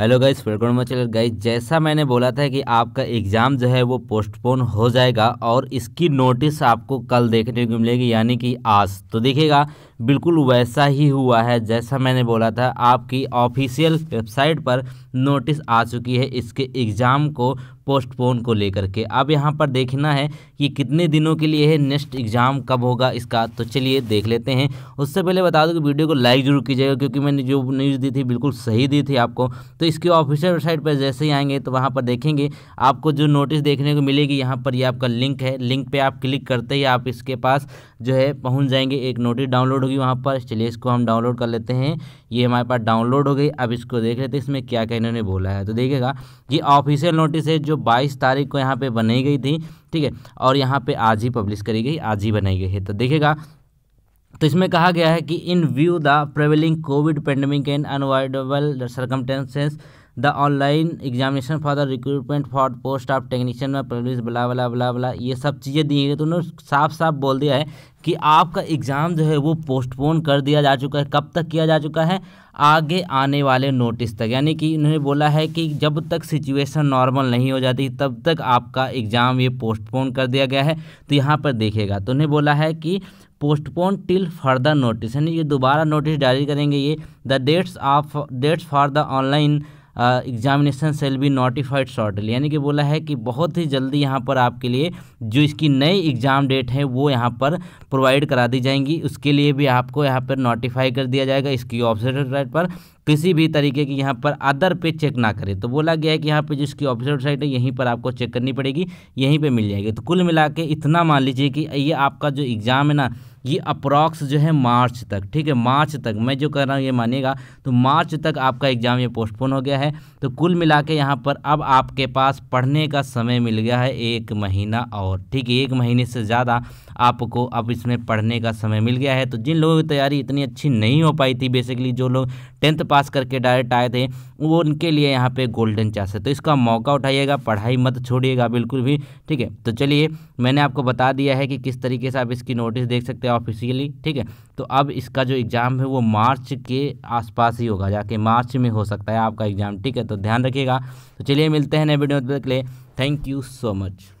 hello guys welcome much guys जैसा मैंने बोला था कि आपका एग्ज़ाम जो है वो पोस्टपोन हो जाएगा और इसकी नोटिस आपको कल देखने को मिलेगी यानी कि आज तो देखिएगा बिल्कुल वैसा ही हुआ है जैसा मैंने बोला था आपकी ऑफिशियल वेबसाइट पर नोटिस आ चुकी है इसके एग्ज़ाम को पोस्टपोन को लेकर के अब यहाँ पर देखना है कि कितने दिनों के लिए है नेक्स्ट एग्ज़ाम कब होगा इसका तो चलिए देख लेते हैं उससे पहले बता दूँ कि वीडियो को लाइक ज़रूर कीजिएगा क्योंकि मैंने जो न्यूज़ दी थी बिल्कुल सही दी थी आपको तो इसकी ऑफिशियल वेबसाइट पर जैसे ही आएंगे तो वहाँ पर देखेंगे आपको जो नोटिस देखने को मिलेगी यहाँ पर ये यह आपका लिंक है लिंक पर आप क्लिक करते ही आप इसके पास जो है पहुँच जाएंगे एक नोटिस डाउनलोड होगी वहाँ पर चलिए इसको हम डाउनलोड कर लेते हैं ये हमारे पास डाउनलोड हो गई अब इसको देख लेते हैं इसमें क्या क्या इन्होंने बोला है तो देखिएगा ये ऑफिशियल नोटिस है जो बाईस तारीख को यहाँ पर बनाई गई थी ठीक है और यहाँ पर आज ही पब्लिश करी गई आज ही बनाई गई है तो देखिएगा तो इसमें कहा गया है कि in view the prevailing covid pandemic and unavoidable circumstances the online examination for the recruitment for post of technician में प्रवेश बला बला बला बला ये सब चीज़ें दी गई तो उन्होंने साफ साफ बोल दिया है कि आपका एग्ज़ाम जो है वो पोस्टपोन कर दिया जा चुका है कब तक किया जा चुका है आगे आने वाले नोटिस तक यानी कि इन्होंने बोला है कि जब तक सिचुएशन नॉर्मल नहीं हो जाती तब तक आपका एग्ज़ाम ये पोस्टपोन कर दिया गया है तो यहाँ पर देखेगा तो उन्हें बोला है कि पोस्टपोन टिल फर्दर नोटिस यानी ये दोबारा नोटिस जारी करेंगे ये the dates of dates for the online examination shall be notified shortly यानी कि बोला है कि बहुत ही जल्दी यहाँ पर आपके लिए जो इसकी नई एग्ज़ाम डेट है वो यहाँ पर प्रोवाइड करा दी जाएंगी उसके लिए भी आपको यहाँ पर नोटिफाई कर दिया जाएगा इसकी ऑफिसर साइट पर किसी भी तरीके की यहाँ पर अदर पे चेक ना करें तो बोला गया है कि यहाँ पर जिसकी ऑफिसर साइट है यहीं पर आपको चेक करनी पड़ेगी यहीं पर मिल जाएगी तो कुल मिला के इतना मान लीजिए कि ये आपका जो एग्ज़ाम है ना ये अप्रॉक्स जो है मार्च तक ठीक है मार्च तक मैं जो कर रहा हूँ ये मानिएगा तो मार्च तक आपका एग्ज़ाम ये पोस्टपोन हो गया है तो कुल मिला के यहाँ पर अब आपके पास पढ़ने का समय मिल गया है एक महीना और ठीक है एक महीने से ज़्यादा आपको अब इसमें पढ़ने का समय मिल गया है तो जिन लोगों की तैयारी इतनी अच्छी नहीं हो पाई थी बेसिकली जो लोग टेंथ पास करके डायरेक्ट आए थे वो उनके लिए यहाँ पे गोल्डन चांस है तो इसका मौका उठाइएगा पढ़ाई मत छोड़िएगा बिल्कुल भी ठीक है तो चलिए मैंने आपको बता दिया है कि किस तरीके से आप इसकी नोटिस देख सकते हो ऑफिशियली ठीक है तो अब इसका जो एग्ज़ाम है वो मार्च के आसपास ही होगा जाके मार्च में हो सकता है आपका एग्ज़ाम ठीक है तो ध्यान रखिएगा तो चलिए मिलते हैं नए वीडियो के लिए थैंक यू सो मच